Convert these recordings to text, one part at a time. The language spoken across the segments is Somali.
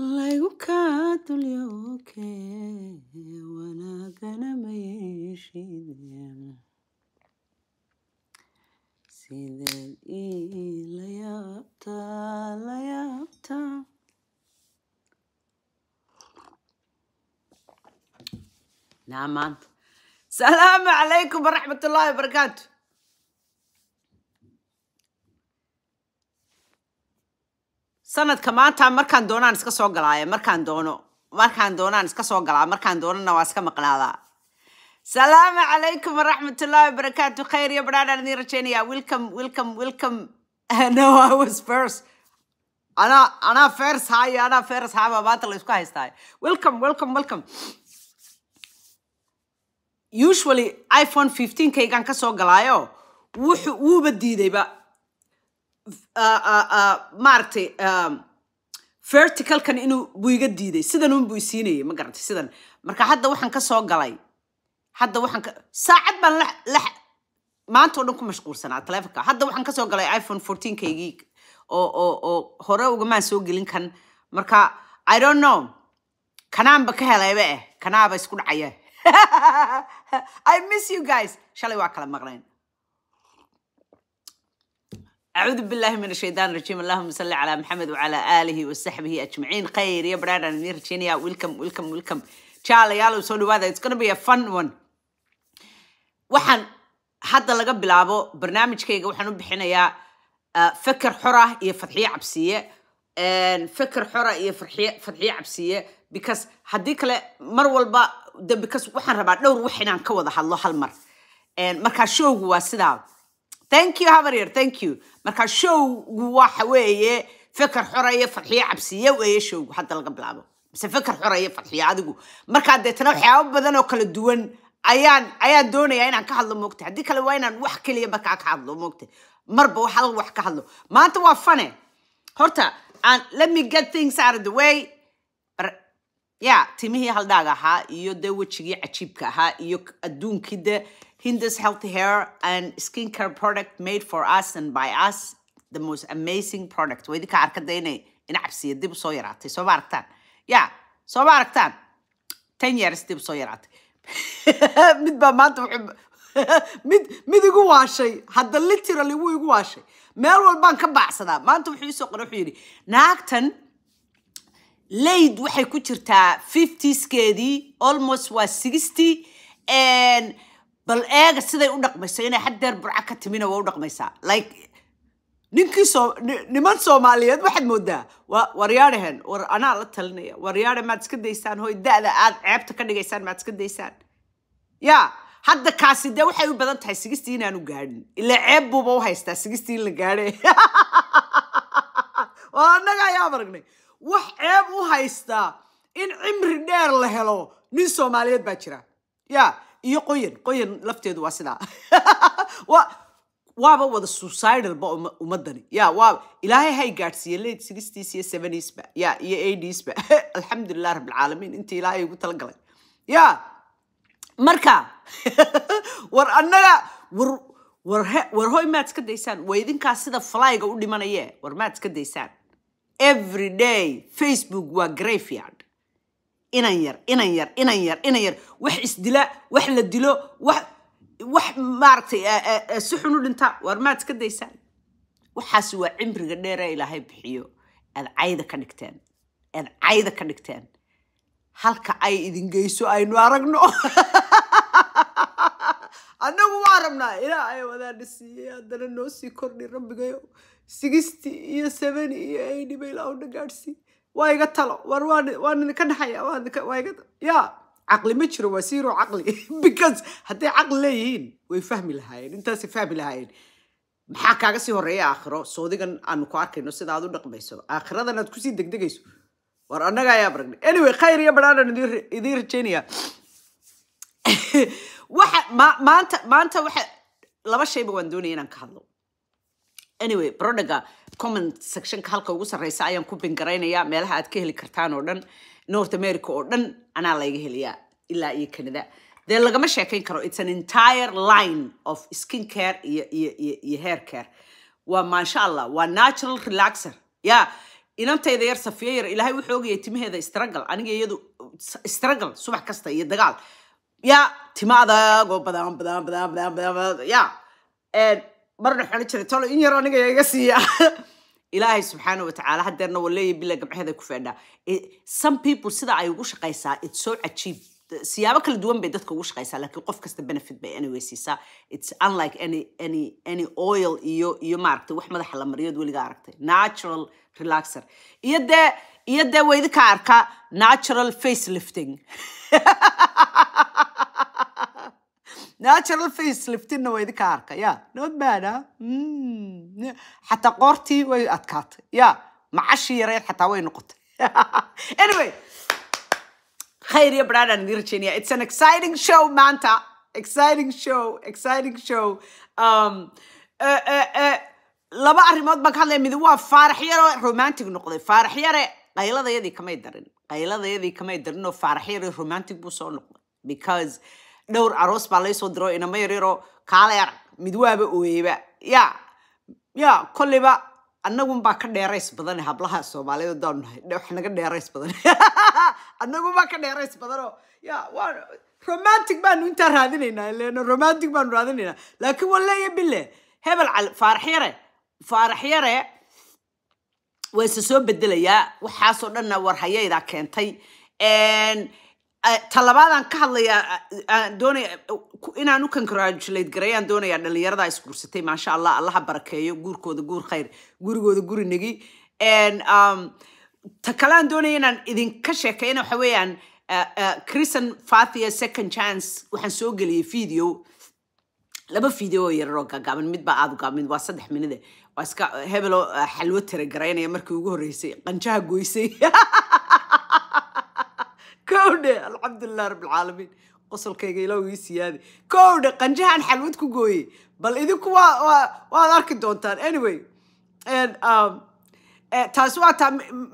laygu kaa dulyooke wanaagana ma yeeshideen sideed ii la yaabtaa la yaabtaa نعم سلام عليكم ورحمة الله وبركاته sanadka maanta markaan doonaan iska soo galaaye markaan doono markaan doonaan iska soo galaa markaan doonana waa iska maqnaadaa salaamu calaykum waraxmatullahi wabarakaatu khayr iyo badhaadhaan idiin rajeynayaa welcome welcome welcome no i was first anaa anaa fers haayo anaa fers haaba maanta la isku haystaa welcome welcome usually iphone fifteen kaygaan kasoo galaayo wuxu wuuba diidayba maaragtay verticalkan inuu buu iga diiday sidan uun buu isiinayay ma garantay sidan marka hadda waxaan ka soo galay hadda waxaan ka saacad baan la la maanta oo dhan ku mashquulsanaa taleefonka hadda waxaan ka soo galay iphone fourteen kaygii oo oo oo hore ugamaan soo gelin kan marka i don't know kanaanba ka helayba eh kanaaba isku dhacaya i miss you guys shalay waa kala maqleen acuudu bilaahi min ashaytaan rajiim allahuma salli calaa maxamed wacalaa aalihi wasaxbihi ajmaciin khayr iyo baraaran idin rajeynaya welcome welcome welcome jaalayaalow soo dhawaada it's gonna be a fun one waxaan hadda laga bilaabo barnaamijkayga waxaan u bixinayaa feker xora iyo fadxiye cabsiye feker xora iyo fadxiye cabsiye because haddii kale mar walba de because waxaan rabaa dhowr wax inaan ka wada hadlo hal mar markaa showgu waa sidaa thank you habaryar thank you marka showgu waxa weeye feker xoreeye farxiyo cabsiye weeye showgu hadda laga bilaabo mise feker xoreeye farxiyo adigu markaa deetana waxyaabo badan oo kala duwan ayaan ayaan doonayaa inaan ka hadlo moogta haddii kale waa inaan wax keliya markaa ka hadlo moogta marba wax wax ka hadlo maanta waa fane horta and let me get things out of the way ya timihii haldhaag ahaa iyo de wejigii cajiibka ahaa iyo adduunkii de hindus healthy hair and skin care product made for us and by us the most amazing product waa idinka arkada inay incabsiya dib usoo yaraatay sooma aragtaan ya sooma aragtaan ten years dib usoo yaraatay mid baa maanta mid mid igu waashay hadda literally wuu igu waashay meel walbaan ka baacsadaa maanta wuxuu isoo qoray wuxuu yidhi naagtan laid waxay ku jirtaa fiftyskeedii almost waa sixty bal eega siday u dhaqmayso inay xaddeer burca ka timina waa u dhaqmaysaa like ninkii soo niman soomaaliyeed waxaad moodaa wa waryaadhehen war anaa la talinaya waryaadhe maad iska daysaan hoy da-da aad ceebta ka dhigaysaan maad iska daysaan ya hadda kaasi dee waxay u badan tahay sigistii inaanu gaadhin ila ceeb buuba u haystaa sigistii in la gaadhe waa annaga ayaa maragnay wax ceeb u haystaa in cimri dheer la helo nin soomaaliyeed baa jira ya iyo qoyan qoyan lafteedu waa sidaa waaba wada suicidalba ummadani ya waa ilaahay hay gaadhsiiye late sixties iyo seventies ya iyo eighties alxamdulilah rabbilcaalamiin intii ilaahay ugu talagalay ya marka war annaga war war war hoy maad iska daysaan waa idinkaas sida falayga u dhimanayee war maad iska daysaan every day facebook waa grayfiard inan yar inan yar inan yar inan yar wax isdila wax la dilo wax wax maaragtay eh, eh, eh, si xun u dhinta waar maad iska daysaan waxaas waa cimriga dheeree ilaahay bixiyo aad cayda ka dhigteen aad cayda ka dhigteen halka ay idin geyso aynu aragno anagu waa rabnaa ilaa ay wadaadha siiyey haddana noo sii kordhi rabbigayo sixty iyo seventy iyo eighty bay ilaawna gaadhsii waa iga talo war waan idinka dhaxaya ya caqli ma jiro waa zero caqli because hadday caqli leeyihiin way fahmi lahaayeen intaasay fahmi lahaayeen maxaa kaaga sii horeeya aakhiro soodigan aanu ku arkayno sida aad u dhaqmayso aakhiradan aad kusii degdegayso war annaga ayaa baragnay anyway khayr iyo badhaadhan idiin rajaynaya waxa maanta maanta waxa laba shayba waan doonaya inaan ka hadlo anyway brodega comment sectionka halka ugu sarreysa ayaan ku bingaraynaya meelaha aad ka heli kartaan oo dhan north america oo dhan anaa laga heliyaa ilaa iyo canada dee lagama sheekayn karo it's an entire line of skin care iyo iyo iyo iyo hair care waa maasha allah waa natural relaxer ya inantayda yar safiyo yar ilaahay wuxuu ogayay timaheeda struggle aniga iyadu struggle subax kasta iyo dagaal ya tima adagoo badaan badaan badaan badaan badaan ya marna waxaan jiray tolo in yaroo aniga iga siiya ilaahay subxaana wa tacaala hadeerna waleeya bila gamceeda ku feedhaa some people sida ay ugu shaqaysaa it's so ajiib siyaabo kala duwan bay dadka ugu shaqaysaa laakiin qof kasta benefit bay anyway siisaa it's unlike any any any oil iyo iyo maaragtay wax madaxa la mariyood weligaa aragtay natural relaxer iyo dee iyo dee waydinka arka natural face lifting natural face liftinna waa idinka arka ya not bada hmm. xataa qoortii way adkaatay ya macashii yareed xataa way noqotay anyway khayr iyo baraadan idin rajeynaya it's an exciting show maanta exciting show exciting show um, uh, uh, uh, laba arrimood baan ka hadlaya midi waa faarax yaro romantic noqday faarax yare qayladayadii kamay darin qayladayadii kamay darin oo faarax yare romantic buu soo noqday because dhowr aroos baa laysoo diro inama yaryaro kaaleer midwaaba ooyeyba ya ya kolliba annagunbaa ka dheerays badan hablaha soomaaliyeed adaanu nahay wax naga dheerays badan annagunbaa ka dheerays badanoo ya waa romantic baanu intaa raadinaynaa leno romantic baanu raadinaynaa laakiin waleeya bile hebel cali faarax yare faarax yare waa isa soo bedelayaa waxaasoo dhanna warhayaydaa keentay Eh, talabaadaan ka hadlayaa eh, aan doonaya inaan u congratulate garayaan doonayaa dhalinyarada isguursatay maasha allah allaha barakeeyo guurkooda guur khayr gurigooda guri negi um, ta kale aan doonaya inaan idinka sheekeyna waxa weeyaan eh, chrisan fathia second chance waxaan soo geliyey video laba video yararoo gaagaaban mid aad u gaab mid waa saddex minide waa iska hebeloo xalwo tira garaynaya markii ugu horreysay qanjaha goysay kowdhe alxamdulilah rabbilcaalamiin qosolkayga ilaw ii siyaada kowdhe qanjahan xalwad ku gooyey bal idinku waa waad arki doontaan anyway um, eh, taas waa taa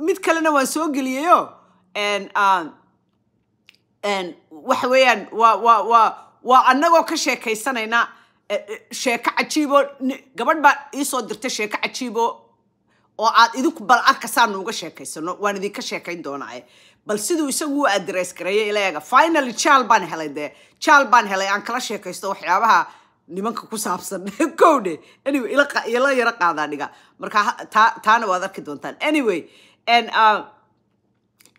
mid kalena waan soo geliyayo um, waxa weeyaan waa waa waa waa annagoo ka sheekaysanayna eh, eh, sheeko cajiibo gabadh baa iisoo dirtay sheeko cajiibo oo aad idinku bal arkasaa nuuga sheekaysano waan idinka sheekayn doonaa bal siduu isagu u adress gareeyo ila finally jaal baan helay dee jaal baan helay aan kala sheekaysto waxyaabaha nimanka ku saabsan kowdhe anyway ila yaro qaadaa dhiga marka taana waad arki doontaan anyway and uh,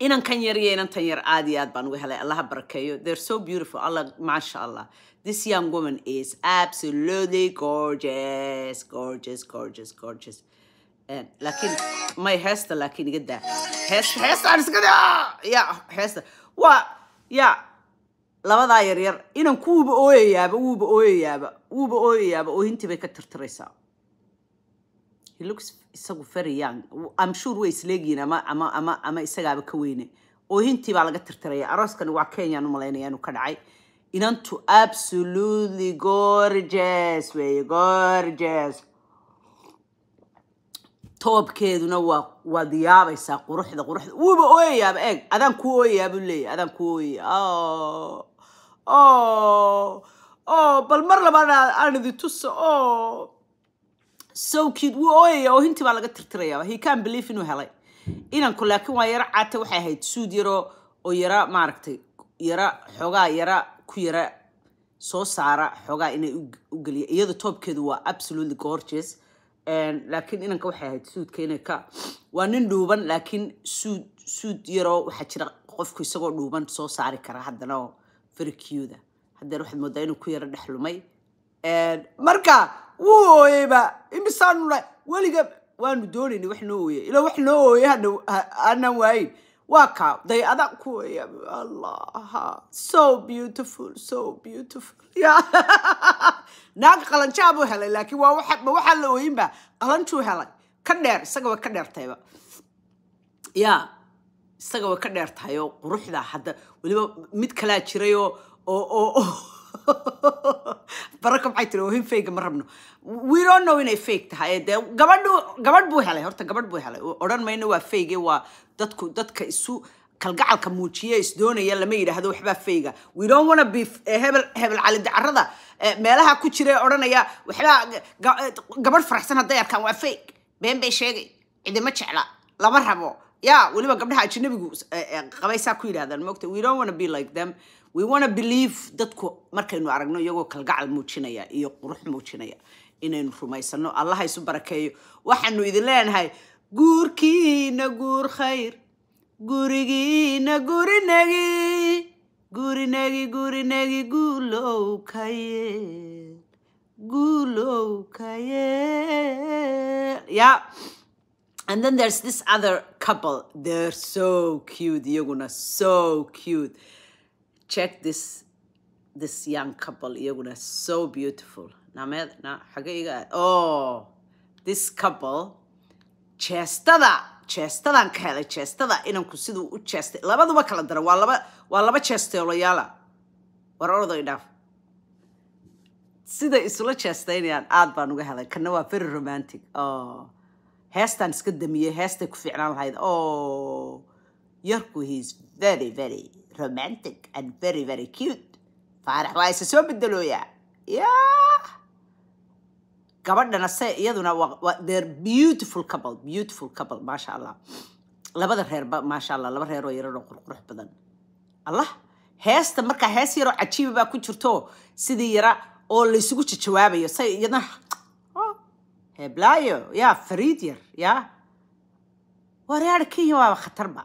inankan yar iyo inantan yar aad iyo aad baan uga helay allaha barakeeyo they're so beautiful allah maasha allah this young woman is absolutely gorgeous gorgeous gorgeous gorgeous laakiin may heesta laakiin iga daa heesta ya heesta waa ya labadaa yaryar inaan kuwuba ooyayaaba wuuba ooyayaaba wuuba ooyayaaba oohintii bay ka tirtiraysaa he looks isagu very young i'm sure way isleegiin ama ama ama ama isagaaba ka weyne oohintii baa laga tirtiraya arooskani waa kenyaan u malaynayaa inuu ka dhacay inantu absolutely gorgeous weeye gorgeous toobkeeduna waa waad yaabaysaa quruxda quruxda wuuba ooyayaaba eeg adaan ku ooyayaa buu leeyahy adaan ku ooyaya o oh, oh, oh, bal mar labaad aan idi tuso o sawkiid wuu ooyaya oohintii baa laga tirtirayaaba he can believe inuu helay inanku laakiin waa yaro caata waxay ahayd suud yaro oo yara maaragtay yara xoogaa yara ku yara soo saara xoogaa inay u geliya iyada toobkeedu waa absolutely gorges laakiin inanka waxay ahayd suudka inay waa nin dhuuban laakiin suud suud yaroo waxaa jira qofku isagoo dhuuban soo saari kara haddana oo farikiyuda haddana waxaad moodaa inuu ku yaro dhexlumay marka wuu ooyeyba imisaanu weliga waanu doonaynay wax noo ooye ilaa wax noo ooye hadha aanaan waayin waa kaa dayada kuwaya allah so beautiful so beautiful ya naag qalanjaabuu helay laakiin waa waxaba waxaa la ooyinba qalanjuu helay ka dheer isagaba ka dheertayba ya isaga way ka dheer oo quruxda hadda weliba mid kalaa jiray oo oo oo bararka maxay tiri ohin fayga ma rabno we don't inay fake tahay dee gabadhu gabadh buu helay horta gabadh buu helay odhan mayno waa fayge waa dadku dadka isu kalgacalka muujiye isdoonaya lama yidhaahdo waxbaa fayga we don't wanna e, hebel hebel cali e, meelaha ku jira ee odhanaya waxbaa e, gabadh faraxsan hadday arkaan waa fake been bay sheegay cidima jecla lama rabo ya weliba gabdhaha ajnabigu qabaysaa ku yidhahdaan moogta we don't wanna like them we wanna believe dadku markaynu aragno iyagoo kalgacal muujinaya iyo qurux muujinaya inaynu rumaysanno allah isu barakeeyo waxaanu idin leenahay guurkiina guur khayr gurigiina gurinagi gurinagi gurinagi guulowkaye guulowkaye yeah and then there's this other couple they're so cute iyaguna so cute check this this young couple iyaguna so beautiful name xage iga oh this couple jeestada jeestadaan ka helay jeestada inanku siduu u jeestay labaduba kala daran waa laba waa laba jeesteolayaala war ordo dhaaf sida isula jeestaynayaan aad baan uga helay kanna waa very romantic oh heestaan iska damiyey heestay ku fiicnaan lahayd oh yarku heis very very romantic and very very cute faarax waa isa soo bedelooyaa ya gabadha nase iyaduna they're beautiful couple beautiful couple maasha allah labada reerba maasha allah laba reeroo yararoo qurqurux badan allah heesta markaa hees yaroo cajiiba baa ku jirto sidii yara oo laysugu jajawaabayo say iyadna oh, heblaayo ya fariid yar yaa wareerkiya waaba khatarba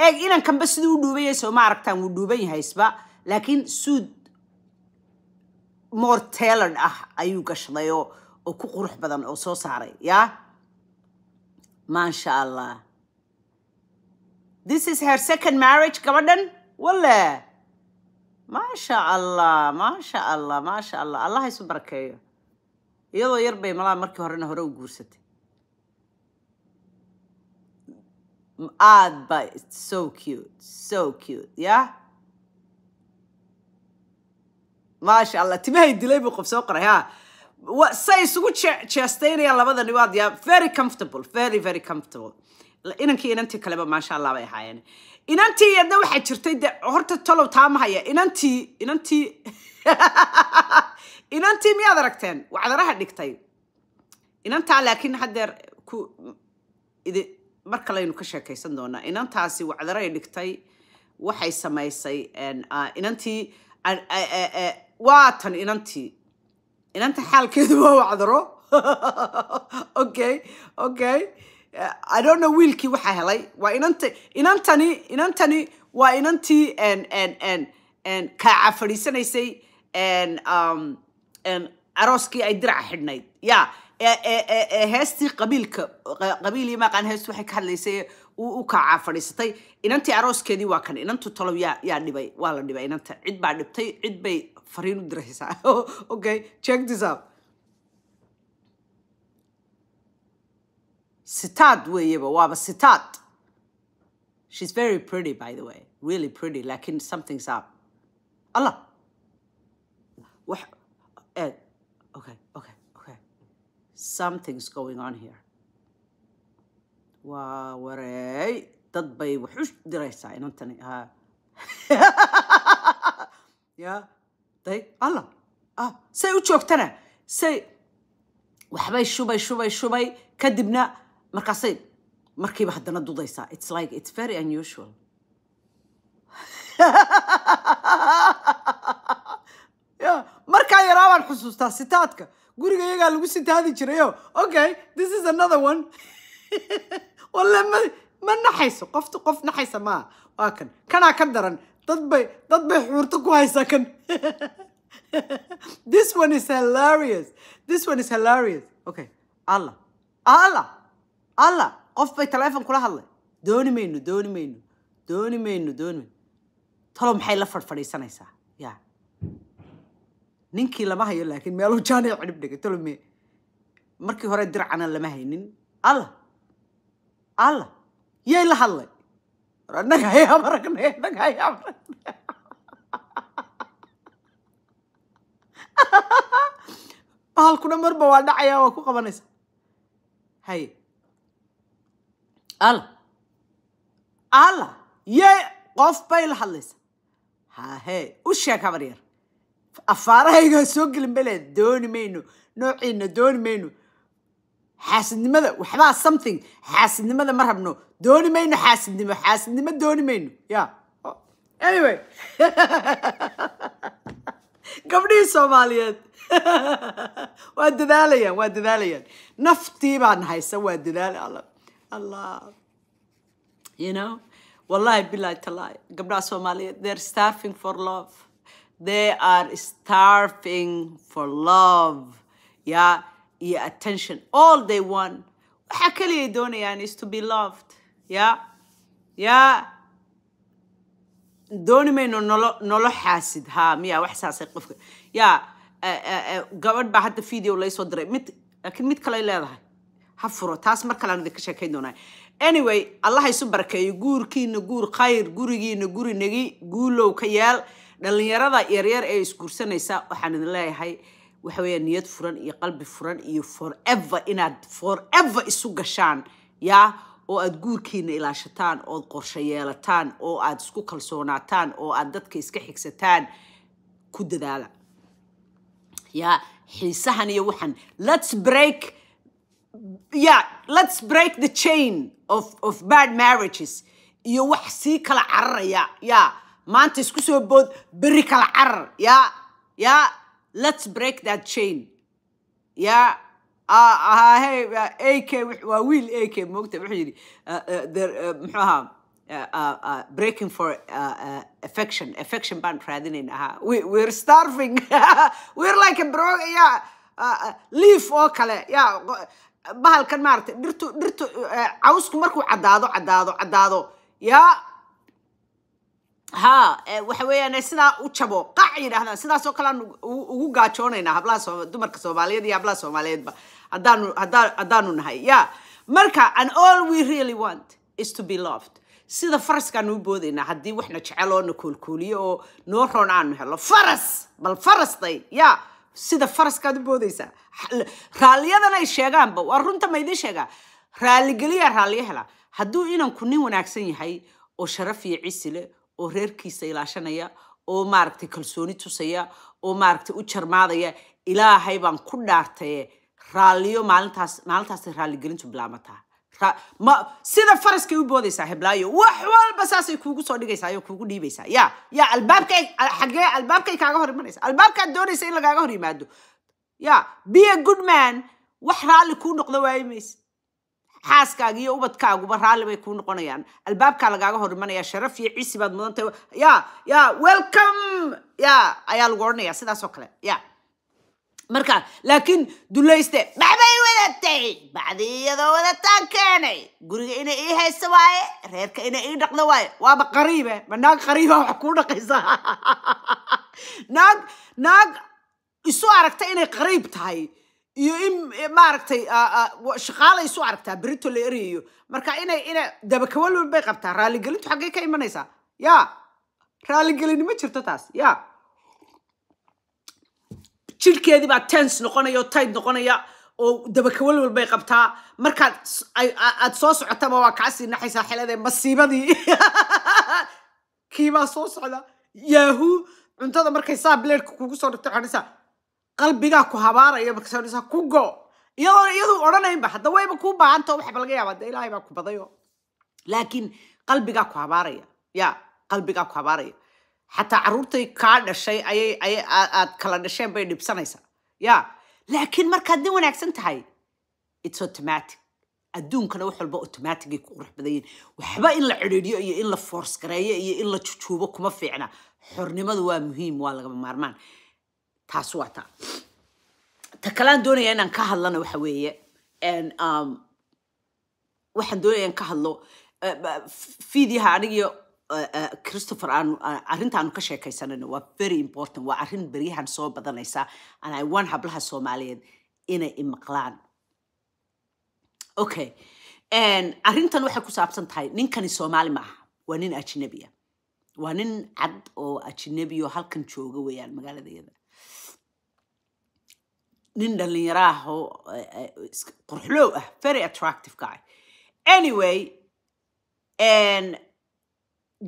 eeg inankanba siduu u dhuuban yahay soo ma aragtaan wuu dhuuban yahaysba laakiin suud more talard ah ayuu gashday oo oo ku qurux badan oo soo saaray ya maasha allah this is her second marriage gabadhan wale maasha allah maasha allah maasha allah allah isu barakeeyo iyadoo yar bay malaa markii horena hore u guursatay odd, but it's so cute. So cute, yeah? maasha allah timahay dilay buu qof soo qoray ha say isugu jeestaynayaan labada nibaad yaa very comfortable very very comfortable inankii inantii kaleba maasha allah bay ahaayeen inantii yadna waxaa jirtay de horta tolow taamahaya inantii inantii inantii miyaad aragteen wacdaraha dhigtay inantaa laakiin haddeer ku idin mar laynu ka sheekaysan doonaa inantaasi wacdaray dhigtay waxay samaysay inantii waatan inantii inanta xaalkeedu waa wacdaro okay okay i don't know wiilkii waxaa helay waa inanta inantani inantani waa inantii kaaca fadhiisanaysay um, arooskii ay diraca xidhnayd ya ee e, e, heestii qabiilka qabiilii maaqaan heest waxay ka hadlaysay u kacaa fadhiisatay inantii arooskeedii waa kan inantu talow yaa yaa dhibay waa la dhibay inanta cid baa dhibtay cid bay fariin u diraysaa okay check this up sitaad weeyaba waaba sitaad she's very pretty by the way really pretty laakin something's up allah wax eh, okay okay something's going on here waa wareey dad bay wax u diraysaa inantani ha ya day alla ah say u joogtana say waxbay shubay shubay shubay kadibna markaasay markiiba haddana dudaysaa it's like it's very unusual markaa yaraabaan xusuustaa sitaadka guriga iyagaa lagu sitaadi jirayo oh, okay this is another one walle ma ma naxayso qofta qof naxaysa maa waa kan kanaa ka daran dad bay dad bay xuurto ku haysaa kan this one is hilarious this one is hilarious okay alla allah allah qof bay taleefon kula hadlay dooni mayno dooni mayno dooni mayno dooni mayno talo maxay la fadhfadhiisanaysaa yaa yeah ninkii lama hayo laakiin meeluu jaanay cidhib dhigay tolome markii hore dircana lama haynin alla alla yay la hadlay annaga hayaab aragnay eh, bahalkuna marba waa dhacaya waa ku qabanaysa hay alla alla yay qof bay la hadlaysa hahe u sheeg habar afaarahayga soo gelin bale dooni mayno noociina dooni mayno xaasidnimada waxbaa something xaasidnimada ma rabno dooni mayno xaasidnimo xaasidnimo dooni mayno ya oh, anyway gabdhihii soomaaliyeed waa dadaalayaan waa dadaalayaan naftii baan haysa waa dadaala allah you know wallahi bilahi talaay gabdhaha soomaaliyeed they're starving for love They are starving for love yeah iyo attention all they want waxaa keliyaay doonayaan is to be loved ya ya dooni mayno nolo nolo xaasid ha miya wax saasay qofka ya eh, eh, eh, gabadh baa hadda video laysoo diray mid laakiin mid kaley leedahay ha furo taas mar kalean idinka sheekayn doonaa anyway allah isu barakeeyo guurkiina guur khayr gurigiina guri nagi guulow ka yaal dhallinyarada yaryar ee isguursanaysa waxaan idin leeyahay waxa niyad furan iyo qalbi furan iyo forever inaad forever isu gashaan yaa oo aada guurkiina ilaashataan ood qorsho yeelataan oo aada isku kalsoonaataan oo aad dadka iska xigsataan ku dadaala yaa xiisahan iyo waxan lets break yeah let's break the chain of of bad marriages iyo wax sii kala cararaya yaa maanta isku soo bood beri kala carar ya yaa let's break that chain yaa ak waa wiil ak moogta wuxuu yidhi uh, uh, uh, muxuu ahaa breaking for affection affection baan raadinayna ahaa we're starving we're like a bro yeah leaf oo kale yeah bahalkan maaragtay dhirtu dhirtu cawsku markuu cadaado cadaado caddaado yaa ha eh, waxa weeyaan eh, sidaa u jabo qac yidhahdaan sidaasoo kaleaan ugu gaajoonaynaa hablaha dumarka soomaaliyeed iyo hablaha soomaaliyeedba haddaanu haddaa haddaanu nahay ya marka and all we really want is to be loved sida faraskaan u boodaynaa haddii waxna jecel oo na kuulkuuliyo oo noo roon aanu helo faras bal farasday ya sida faraskaad u boodaysaa raalliyadan ay sheegaanba waa runta maydin sheegaa raalligeliyaa raalliyo hela hadduu inanku nin wanaagsan yahay oo sharaf iyo cisi leh oo reerkiisa ilaashanaya oo maaragtay kalsooni tusaya oo maaragtay u jarmaadaya ilaahay baan ku dhaartaye raalliyo maalintaas maalintaasay raalligelintu bilaamataa sida faraskay u boodaysaa heblaayo wax walba saasay kuugu soo dhigaysaa oo kuugu dhiibaysaa ya ya albaabka xagee albaabkay kaaga hor imanaysa albaabkaad doonaysa in lagaaga hor yimaado ya be a good man wax raalli kuu noqdo waayi mayse xaaskaaga iyo ubadkaaguba raalli bay kuu noqonayaan albaabkaa lagaaga hor imanaya sharaf iyo cisi baad mudan tahay ya ya welcome ya ayaa lagu odhanaya sidaas oo kale ya marka laakiin dulayste baxbay wadatay bacdi iyadoo wadataan keenay guriga inay ii hayso waaye reerka inay ii dhaqdo waaye waaba qariibe ma naag qariiba wax kuu dhaqaysa naag naag isu aragta inay qariib tahay iyo in eh, maaragtay ah, ah, shaqaalay isu aragtaa berito la eryayo marka inay ina dabakawalwal bay qabtaa raaligelintu xaggay ka imanaysaa ya raaligelini ma jirto taas ya jirkeedii baa tens noqonaya oo tayd noqonaya oo dabakawalwal bay qabtaa markaad aad soo socotaba waa kaa sii naxaysaa xeladee masiibadii kiibaa soo socda yahoo cuntada markay saa bleedka kugu soo dhigta xanaysaa qalbigaa ku habaaraya maksoonisa ku go iyadoona iyaduu odhanaynba hadda wayba kuu baahanta waxba laga yaaba de ilaahay baa ku badayo laakiin qalbigaa ku habaaraya ya qalbigaa ku habaaraya xataa carruurtay kaa dhashay ayay ay aad kala dhasheen bay dhibsanaysaa ya laakiin markaad nin wanaagsan tahay its automatic adduunkana wax walba automatic ku qurux badan waxba in la cidhiidhiyo iyo in la foors gareeyo iyo in la jujuubo kuma fiicna xornimadu waa muhiim waa lagama maarmaan taas waa ta ta kalaan doonaya inaan ka hadlana waxa weeye um, waxaan doonaya in ka hadlo e, fiidyaha anigiyo e, e, christopher aanu arrinta ka sheekaysanayno waa very important waa arrin beryahan soo badanaysa and i want hablaha soomaaliyeed inay imaqlaan okay arrintan waxay ku saabsan tahay ninkani soomaali maaha waa nin ajnabiya waa nin cad oo ajnabi oo halkan jooga weeyaan magaaladayada nin dhalinyaro ah oo eh, eh, qorxloow ah very attractive guy anyway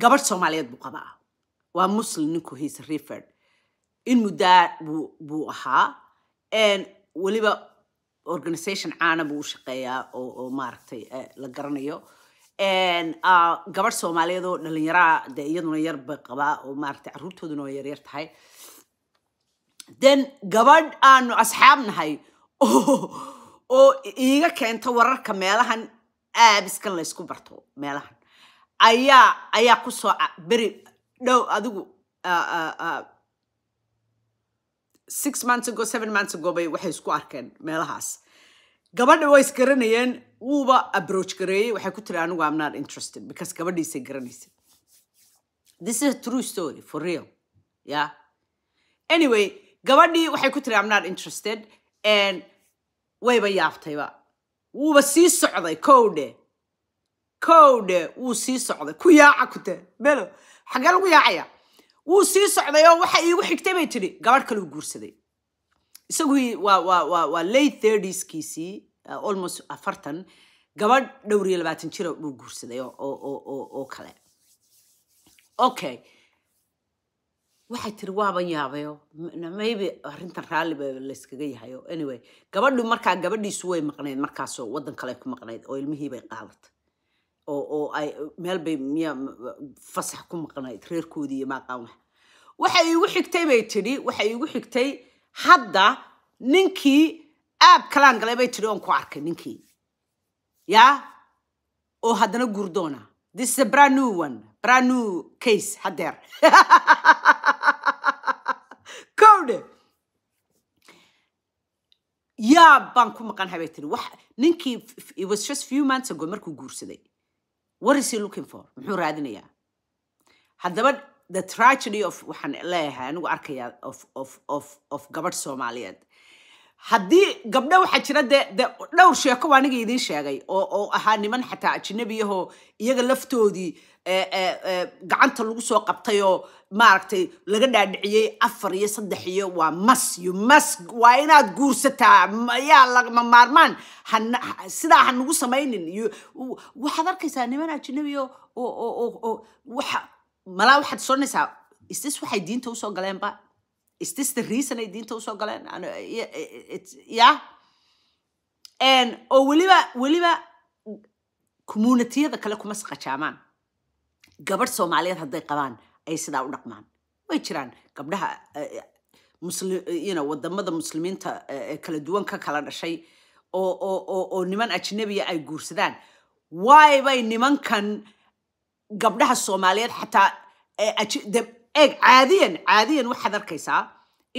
gabadh soomaaliyeed buu qabaa waa muslim ninku hiisa reford in muddaa buu ahaa n weliba organisation caana buu u shaqeeyaa oo oo maaragtay eh, la garanayo ah, gabadh soomaaliyeed oo dhalinyaraha de iyaduna yar bay qabaa oo maaragtay carruurtooduna waa yaryar tahay den gabadh aanu asxaab nahay oo iiga keenta wararka meelahan aabiskan laysku barto meelahan ayaa ayaa ku beri dhow adigu six months ago seven months ago bay waxay isku arkeen meelahaas gabadha waa isgaranayeen wuuba approach gareeyey waxay ku tiri anigu am not interested because gabadhiisay garanaysa this is a true story for real yeah anyway gabadhii waxay ku tiri amnot interested wayba yaabtayba wuuba sii socday kowdhe kowdhe wuu sii socday ku yaaca kute belo xaggee lagu yaacaya wuu sii socday oo waxa iigu xigtay bay tidhi gabadh kaluu guursaday isagu waa late thirtieskiisii uh, almost afartan gabadh dhowriyo labaatan jira uu guursaday oo kale okay waxay tiri waaban yaabayo maybe arrintan raalli ba layskaga yahayo anyway gabadhu markaa gabadhiisu way maqnayd markaasoo waddan kale ku maqnayd oo ilmihii bay qaadatay oo oo ay meel bay miya fasax ku maqnayd reerkoodii iyo maaqaan wax waxa iigu xigtay bay tidhi waxay iigu xigtay hadda ninkii aab kalaan galay bay tidhi oon ku arkay ninkii yaa oo haddana gurdoona this is a brand new one brand new case haddeer kowdhe yaab baan ku maqanahay bay tiri wax ninkii it was just few months ago markuu guursaday what is he looking for muxuu raadinayaa haddaba the tragedy of waxaan leeyahay anigu arkayaa of of of of gabadh soomaaliyeed haddii gabdho waxaa jira de de dhowr sheeko waa aniga idiin sheegay oo oo ahaa niman xataa ajinabiyahoo iyaga laftoodii gacanta lagu soo qabtayoo maaragtay laga dhaadhiciyey afar iyo saddex iyo waa mas yo mas waa inaad guursataa yaa lagama maarmaan sidaa hanagu samaynin waxaad arkaysaa niman ajnabi oo waxa malaa waxaad soonaysaa istis waxay diinta usoo galeenba istis the reason ay diinta usoo galeen ya oo weliba weliba communitiyada kale kuma saqajaamaan gabadh soomaaliyeed hadday qabaan ay sidaa u dhaqmaan way jiraan gabdhaha eh, eh, wadamada muslimiinta eh, kala duwan ka kala dhashay oo niman ajnabiya ay guursadaan waybay nimankan gabdhaha soomaaliyeed xataa eeg caadiyan caadiyan waxaad arkaysaa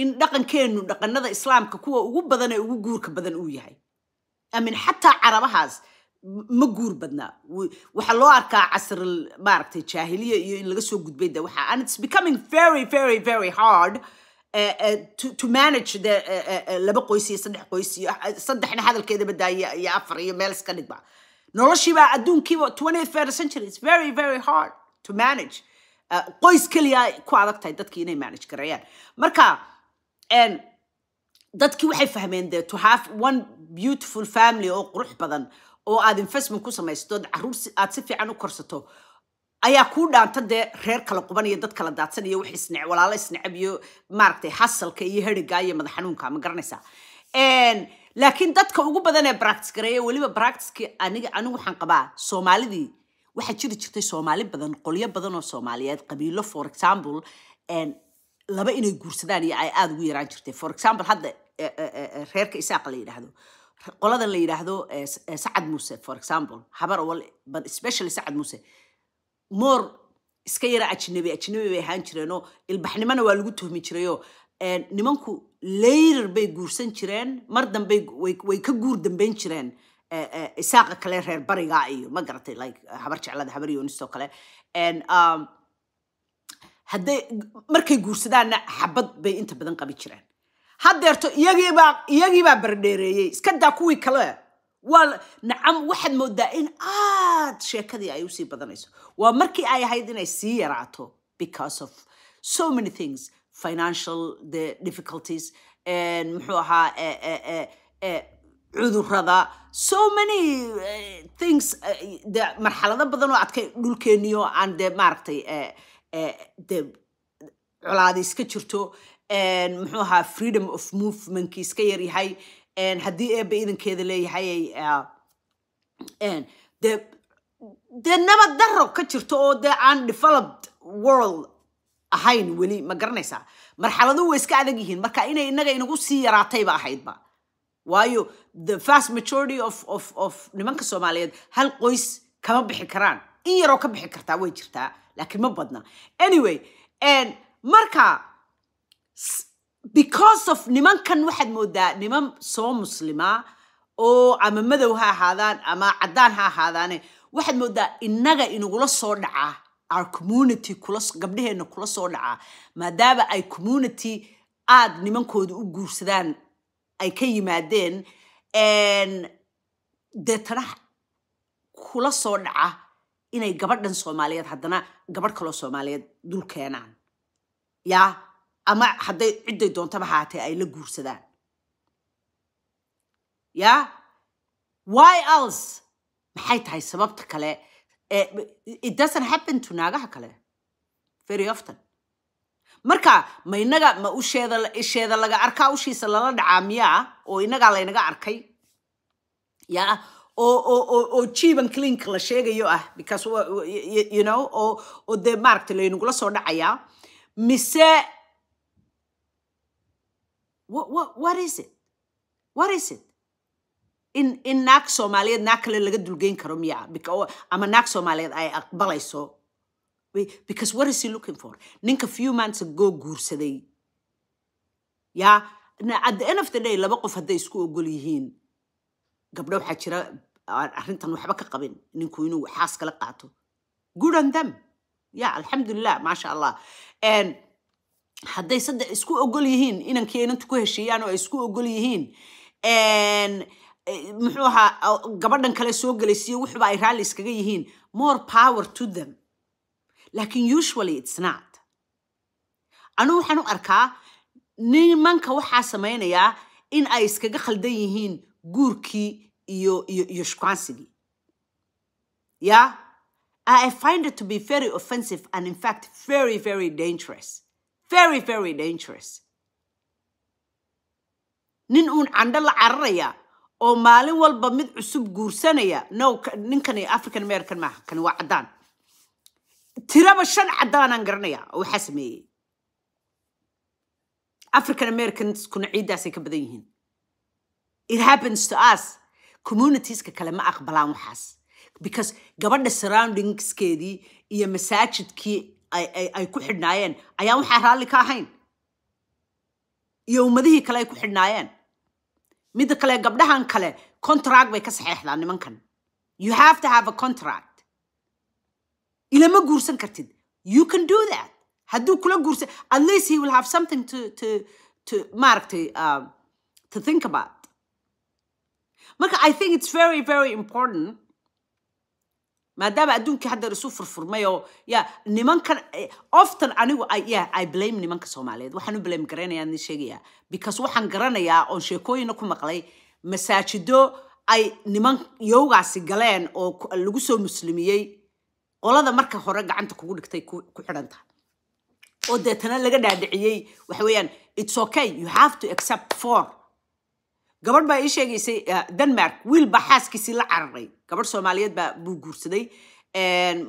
in dhaqankeennu dhaqanada islaamka kuwa ugu badan ee ugu guurka badan uu yahay amin xataa carabahaas ma guur badnaa waxaa loo arkaa casr maaragtay jaahiliya iyo in laga soo gudbay de waxa and it's becoming very very very hard eh, eh, to manage the eh, laba qoys iyo saddex qoys iyo ah, saddexna hadalkeeda badaaya iyo afar iyo meel iska dhigba noloshiibaa adduunkiiba twentieth fair century it's very very hard to manage qoys keliya ku adag tahay dadkii inay manage gareeyaan marka dadkii waxay fahmeen de to have one beautiful family oo qurux badan oo aad investment ku samaysto caruur aad si fiican u korsato ayaa kuu dhaanta dee reer kala quban iyo dad kala daadsan iyo wax isne walaalo isnecab iyo maaragtay xasalka iyo heriga iyo madax xanuunka ma garanaysaa laakiin dadka ugu badan ee bractice gareeya weliba bracticeki aniga anigu waxaan qabaa soomaalidii waxaa jiri jirtay soomaali badan qolyo badan oo soomaaliyeed qabiilo for example laba inay guursadaan iyo ay aada ugu yaraan jirtay for example hadda e, e, e, reerka isaaq la yidhaahdo qoladan la yidhaahdo sacad muse for example habar awal but especially sacad muse moor iska yara ajnabi ajnabi bay ahaan jireenoo ilbaxnimona waa lagu tuhmi jirayoo nimanku layrar bay guursan jireen mar dambe way ka guur dambeyn jireen isaaqa kale reer bariga iyo ma garatay like habar jeclada habar yoonistoo kale hadday markay guursadaanna xabad bay inta badan qabi jireen haddeerto iyagiibaa iyagiibaa bardheereeyey iskadaa kuwii kale waa nacam waxaad moodaa in aad sheekadii ay usii badanayso waa markii ay ahayd inay sii yaraato because of so many things financial the difficulties muxuu ahaa e, e, e, cudurada so many things de marxalado badan oo adkay dhulkeeniyo aan de maaragtay de colaadis ka jirto muxuu ahaa freedom of movementki iska yaryahay haddii eeba idankeeda leeyahay eh, dee nabad daro ka jirto oo dee aan developed world ahayn weli ma garanaysaa marxaladuhu way iska adag yihiin marka inay inaga inagu sii yaraatayba ahaydba waayo the vast majority of of of nimanka soomaaliyeed hal qoys kama bixi karaan in yaroo ka bixi kartaa way jirtaa laakiin ma badna anyway marka because of nimankan waxaad moodaa niman soo muslima oo ama madow ha ahaadaan ama caddaan ha ahaadaane waxaad moodaa innaga inagula soo dhaca our community kula gabdhaheenna kula soo dhacaa maadaama ay community aada nimankooda u guursadaan ay ka yimaadeen deetana kula soo dhaca inay gabadhan soomaaliyeed haddana gabadh kaloo soomaaliyeed dul keenaan yaa ama hadday cidday doontaba haatee ay la guursadaan ya why else maxay tahay sababta kale eh, it doesn't happen to naagaha kale very often marka ma inaga ma usheeda isheeda laga arkaa ushiisa lala dhacaa miyaa oo inagaa laynaga arkay ya oo oo oo jeeban cleanka la sheegayo ah because you know oo oo dee maaragtay laynagula soo dhacayaa mise what what is it what is it in in naag soomaaliyeed naag kale laga dulgeyn karo miyaa ama naag soomaaliyeed ay aqbalayso because what is he looking for ninka few months ago guursaday ya at the end of the day laba qof hadday isku ogol yihiin gabdho waxaa jira arrintan waxba ka qabin ninku inuu xaas kala qaato good on them ya alxamdulillah maasha allah and hadday saddex isku ogol yihiin inankii inantu ku heshiiyaan oo ay isku ogol yihiin e, muxuu ahaa gabadhan kale soo gelaysiyo wuxuba ay raalli iskaga yihiin more power to them laakin usually its not anu waxaan u arkaa nimanka waxaa samaynayaa in ay iskaga khaldan yihiin guurkii iyo iyo iyo shukwaansigii ya i find it to be very offensive and in fact very very dangerous very very dangerous nin uun candho la cararaya oo maalin walba mid cusub guursanaya no ninkani african american maaha kani waa cadaan tiraba shan caddaanaan garanaya oo waxaa sameeyey african americanskuna ciiddaasay ka badan yihiin it happens to us communitieska kale ma aqbalaan waxaas because gabadha surroundingskeedii iyo masaajidkii ay ku xidhnaayeen ayaan waxaan raalli ka ahayn iyo ummadihii kale ay ku xidhnaayeen midda kale gabdhahan kale contract bay ka saxeexdaan nimankan you have to have a contract ilama guursan kartid you can do that hadduu kula guursan at least he will have something to to to maaragtay uh, to think about marka i think it's very very important maadaama adduunkii haddeer isu furfurmay oo ya nimankan eh, often anigu ya i blame nimanka soomaaliyeed waxaan u blame garaynayaa ni sheegayaa because waxaan garanayaa oon sheekooyina ku maqlay masaajido ay niman yowgaasi galeen oo lagu soo muslimiyey qolada marka hore gacanta kugu dhigtay ku xidhan oo deetana laga dhaadhiciyey waxa weeyaan its okay you have to accept four gabadh baa ii sheegaysay ah, denmark wiil baa xaaskiisii la cararay gabadh soomaaliyeed baa buu guursaday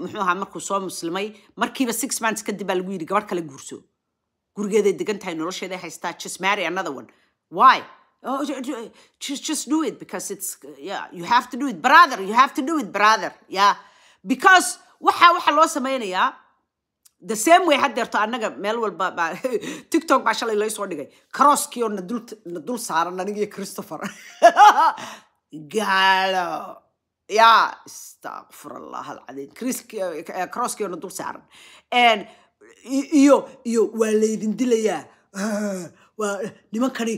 muxuu ahaa markuu soo muslimay markiiba six months kadib baa lagu yidhi gabadh kale guurso gurigeeday degan tahay nolosheeday haystaa just marry another one why oh, just, do it because it's you have to do it brother you have to do it brother yeah because waxa waxa loo sameynayaa the same way haddeerto annaga meel walba tictok baa shalay lay soo dhigay crosskio nadul na dul saaran anigiyo christopher gaalo ya astaqfir allah alcadiim crosskio na dul saaran iyo iyo waa laydin dilayaa waa nimankani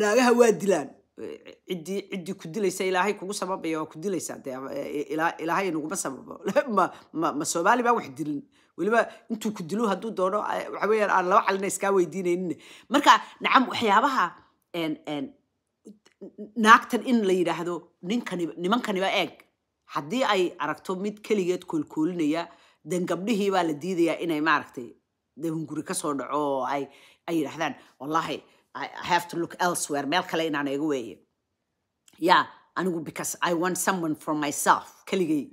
naagaha waa dilaan ciddii ciddii ku dilaysa ilaahay kugu sababaya waa ku dilaysaa dee eh, ilaahay naguma sababo ma ma soomaali baan wax dilin weliba intuu ku dilo hadduu doono waxa laba calina iskaa weydiinaynin marka nacam waxyaabaha naagtan in la yidhaahdo ninkani nimankaniba eeg haddii ay aragto mid keligeed koolkoolinaya dan gabdhihii baa la diidayaa inay maaragtay dahunguri kasoo dhaco oo ay ay yidhahdaan wallahi i have to look elsewhere meel kale inaan eego weeye ya anigu because i want someone for myself keligay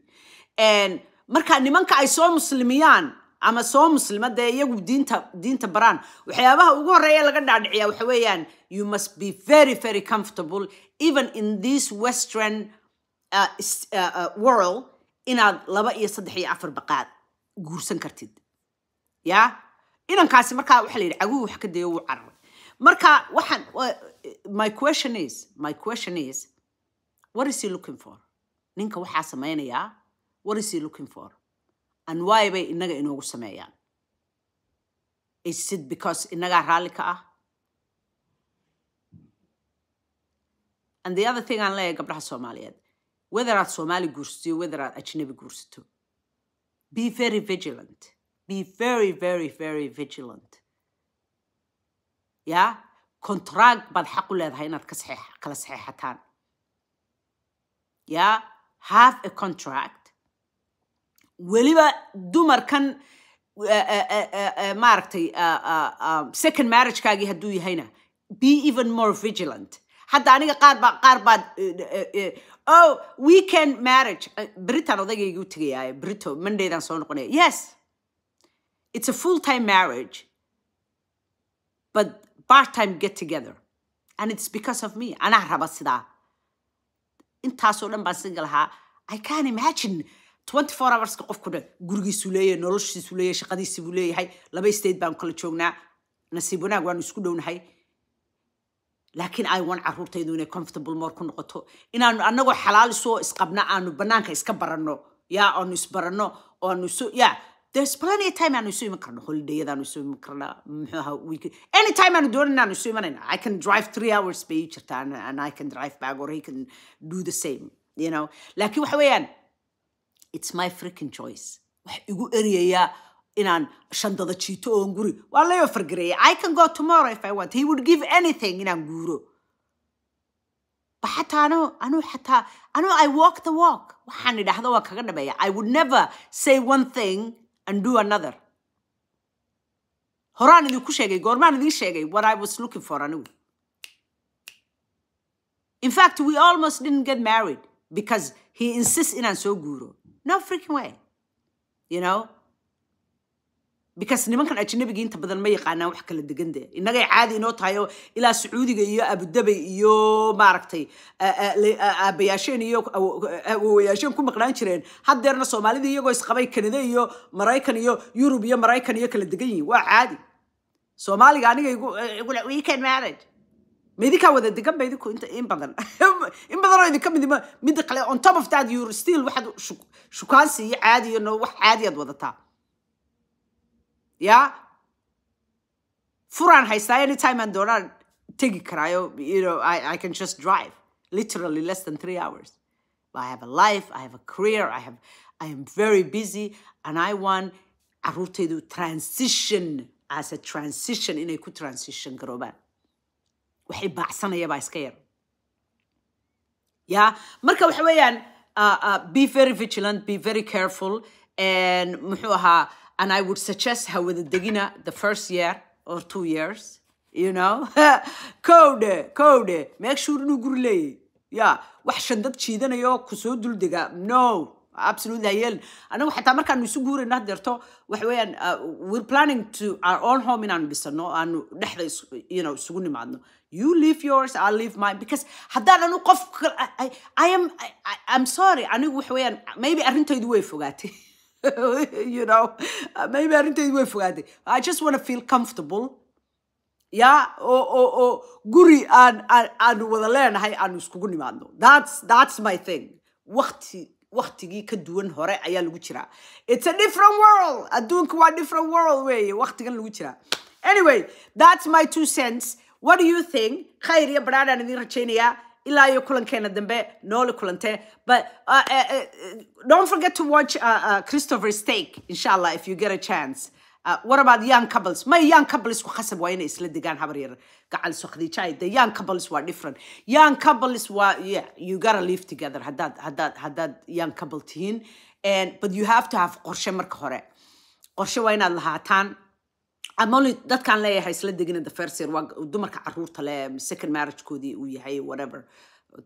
marka nimanka ay soo muslimiyaan ama soo muslima dee iyagu diinta diinta baraan waxyaabaha ugu horreeya laga dhaadhiciya waxa weeyaan you must be very very comfortable even in this western uh, uh, uh, world inaad laba iyo saddex iyo afar baqaad guursan kartid ya inankaasi markaa waxaa la yidhi caguhu wax ka dayo wuu cararay marka waxaan my question is my question is what is he looking for ninka waxaa sameynayaa why bay inaga inoogu sameeyaan it because innagaa raalli ka ah and the other thing aan leeyahay gabdhaha soomaaliyeed whether aad soomaali guursatiyo iyo whether aad ajnabi guursato be very vigilant be very very very vigilant yah contract baad xaq u leedahay inaad ka kala saxeexataan ya have a contract weliba dumarkan maaragtay second marriagekaagii hadduu yahayna be even more vigilant hadda aniga qaarbaa qaar baad oh weekend marriage britan odagaygu tegayaaye brito mondaydan soo noqonaya yes it's a full time marriage but part time get together and it's because of me anaa raba sidaa intaasoo dhan baan single lahaa i can imagine twentyfour hourska qofku dhan gurigiisuu leeyahay noloshiisuu leeyahay shaqadiisibuu leeyahay laba state baanu kala joognaa nasiib wanaag waanu isku dhownahay laakiin ay wan caruurtaydu inay comfortable more ku noqoto inaanu anagoo xalaal isuoo isqabna aanu banaanka iska baranno yaa aanu isbaranno aanu isu ya there's plenty time aanu isu iman karno holidayadaanu isu iman karna muxuu week any time aanu doonayna aanu isu imanayna i can drive three hours bay ii jirtaa and i can drive back or he can do the same you know laakiin waxa weeyaan it's my freaking choice wax igu eryayaa inaan shandada jiito oon guri waa lay ofargareeya i can go tomorrow if i want he would give anything inaan guuro xataa ano anuu xataa anuu i walk the walk waxaan idhaahdo waa kaga dhameeya i would never say one thing and do another horaan idinku sheegay goormaan idin sheegay what i was looking for anigu in fact we almost didn't get married because he insists inaan soo guuro no freaking way you know because nimankan ajnabiga inta badan ma yaqaanaan wax kala degan dee innagay caadi inoo tahayo ilaa sacuudiga iyo abudabay iyo maaragtay aabayaasheen eh, eh, eh, iyo awowayaasheen ku maqnaan jireen haddeerna soomaalida iyagoo isqabay kanada iyo maraykan iyo yurub iyo maraykan iyo kala degan yihin waa caadi soomaaliga aniga igu weekend marriage ma wada degan ba idinku inta in badan in badanoo idinka mid midda kale on top of that your still waxaad shukaansi iyo caadi iyo wax caadi aad wadataa ya furaan haystaa anytime aan doonaan tegi karaayo you know I, I can just drive literally less than three hours but I have a life I have a career I have I am very busy and I want caruurtaydu transition as a transition inay ku transition garoobaan waxay baacsanayabaa iska yar ya marka waxa weeyaan be very vigilant be very careful and muxuu ahaa and i would suggest ha wada degina the first year or two years you know cowde cowde make sure inuu guri leeyahy ya wax shandad jiidanaya oo kusoo duldega no absolutely hayeel anagu xataa markaanu isu guurayno hadeerto waxa weeyaan uh, we're planning to our own home inaanu dhisano aanu dhexda you isugu nimaadno you leave yours i leave mine because haddaan anu qof i sorry anigu waxa maybe arrintaydu way fogaatay you know uh, maybe arrintaydu way fogaatay i just want feel comfortable ya oo oo oo guri aan aan aanu wada leenahay aanu iskugu nimaadno that's that's my thing wakti waktigii ka duwan hore ayaa lagu jiraa it's a different world adduunka waa different world weeye waktigan lagu jiraa anyway that's my two cents what do you think khayr iyo baraadaan idin rajaynayaa ilaa iyo kulankeena dambe noole kulantee but uh, uh, uh, don't forget to watch uh, uh, christopher stake inshallah if you get a chance Uh, what about young couples may young couples khasab waa inay isla degaan habar yar gacal soo young couples waa different young couples waa yeah you gotta live together haddaad haddaad haddaad young couple tihiin and but you have to have qorshe marka hore qorshe waa inaad lahaataan I'm only dadkaan leeyahay isla degin the first year waa dumarka caruurta leh second marriage uu yahay whatever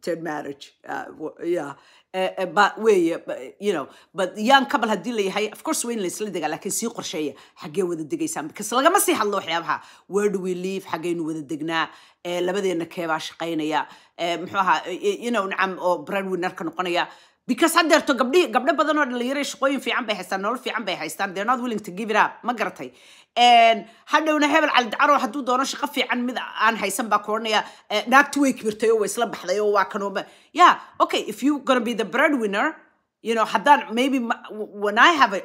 third marriage uh, yeah eh, eh, but weeye eh, you know but of course waa la isla degaa laakiin sii qorsheeya xaggee wada degaysaan because lagama sii hadlo waxyaabaha where we live xaggeynu wada degnaa labadeena keebaa shaqaynaya muxuu ahaa you nacam oo breadwinner noqonaya because hadeerto gabdhi gabdho badanoo oo shaqooyin fiican bay haystaan nolol fiican bay haystaan they're not willing to give ma garatay hadhowna hebel cali dacaro hadduu doono shaqo fiican mid aan haysan baa koranaya eh, naagtu way kibirtay oo way isla baxday oo waa kanooba yeah okay if you gonna be the bread winner you know haddaan maybe when i have a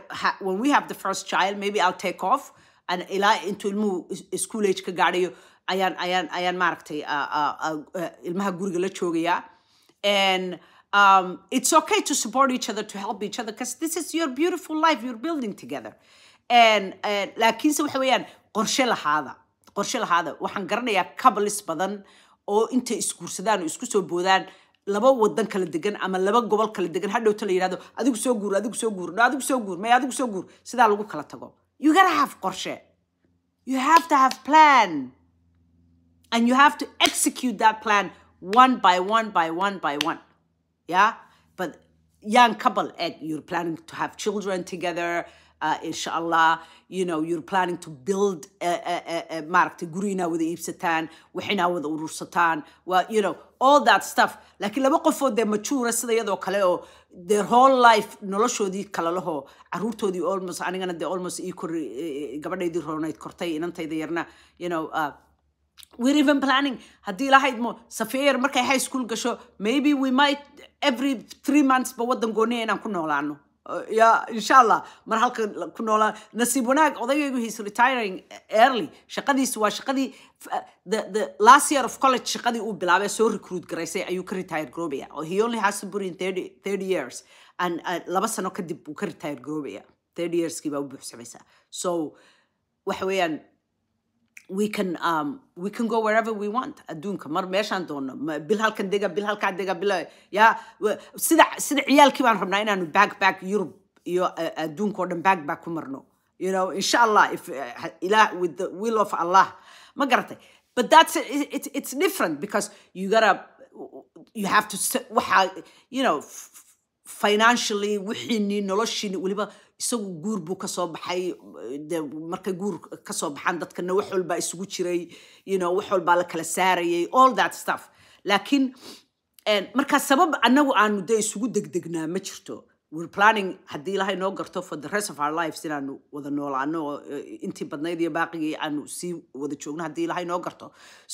when we have the first child maybe i'll take off and ilaa intuu ilmuhu school age ka gaadhayo ayaan ayaan ayaan maaragtay ah, ah, ah, ilmaha guriga la joogayaa and um, it's okay to support each other, to help each other, because this is your beautiful life you're building together. And, laakiinse waxa weeyaan qorshe lahaada qorshe lahaada waxaan garanayaa couples badan oo intay isguursadaan oo isku soo boodaan laba wadan kala degan ama laba gobol kala degan hadhowta la yidhahdo adigu soo guur adigu soo guur adigu soo guur may adigu soo guur sidaa lagu kala tago you gotta have qorshe you have to have plan and you have to execute that plan one by one by one by one yeah but young couple and you're planning to have children together uh, inshallah you know you're planning to build maaragtay gurina wada iibsataan waxina wada urursataan you know all that stuff laakiin laba qofoo dee majuura sida iyadoo kale oo their whole life noloshoodii kala laho caruurtoodii almost anigana dee almost ii kor eh, eh, gabadhaydii roonayd kortay inantayda yarna you know uh, we're even planning haddii lahaydmo safeer markay high school gasho maybe we might every three months ba waddan gooniya inaan ku noolaano uh, ya insha allah mar halka ku noolaa nasiib wanaag odayaygu he's retiring early shaqadiisu waa shaqadii uh, the last year of college shaqadii uu bilaabay soo recruit garaysay ayuu ka retire garoobaya oo oh, he only has to put in thirty years and uh, laba sano kadib uu ka retire garoobaya thirty yearskii baa u buuxsamaysaa so waxa weeyaan we can um, we can go wherever we want adduunka mar meeshaan doonno bil halkan dega bil halkaa dega bil ya sida sida ciyaalkii baan rabnaa inaanu back back europe iyo adduunka oo dhan back back ku marno you know insha allah if ilah with the will of allah ma garatay but that's it, it, it's different because you gotta you have to waxaa you know financially wixiinii noloshiini weliba isagu guur buu kasoo baxay markay guur kasoo baxaan dadkana wax walbaa isugu jiray yno wax walbaa la kala saarayay all that stuff laakiin eh, markaa sabab anagu aanu de isugu degdegnaa ma jirto we're planning haddii ilahay noo garto for the rest of our lives inaanu wada noolaano eh, intii badnayd iyo baaqigii aanu sii wada joogno haddii ilahay noo garto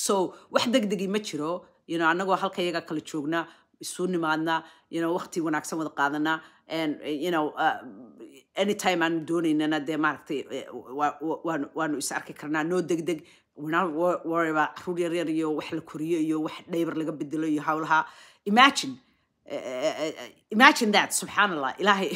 so wax degdegi ma jiro yno anagoo halka iyaga kala joognaa isu nimaadnaa you waqti wanaagsan wada qaadanaa uh, anytime aanu doonaynana dee maaragtay eh, waanu is arki karnaa noo degdeg warba caruur yaryar iyo wax la koriyo iyo wax dhaybar laga bedelo iyo howlaha imagine eh, eh, imagine that subxaan allah ilaahay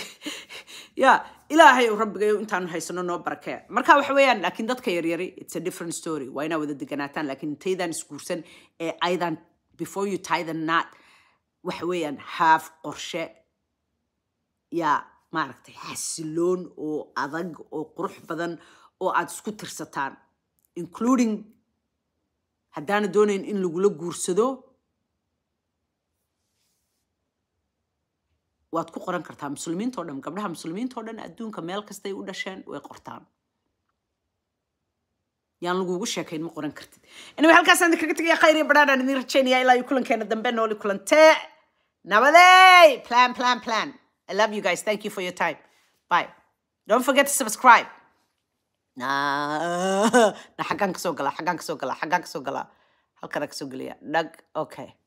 ya ilaahay rabbigayo intaanu haysano noo barakee marka waxa weeyaan laakiin dadka yaryari it's a different story waa inaa wada deganaataan laakiin intaydan isguursan ee aydan before you tie the knot waxa weeyaan haaf qorshe yaa maaragtay xasiloon oo adag oo qurux badan oo aada isku tirsataan including haddaana doonayn in lagula guursado waad ku qoran kartaa muslimiintao dhan gabdhaha muslimiintao dhan adduunka meel kastay u dhasheen way qortaan yaan lagugu sheekayn ma qoran kartid inay halkaasaan kaga tegaya khayr iyo badhaadhaan idin rajaynaya ilaa iyo kulankeena dambe nooli kulantee nabadey plan plan plan i love you guys thank you for your time bye don't forget to subscribe na xaggaan ka galaa xaggaan ka galaa xaggaan ka galaa halkana ka soo dhag okay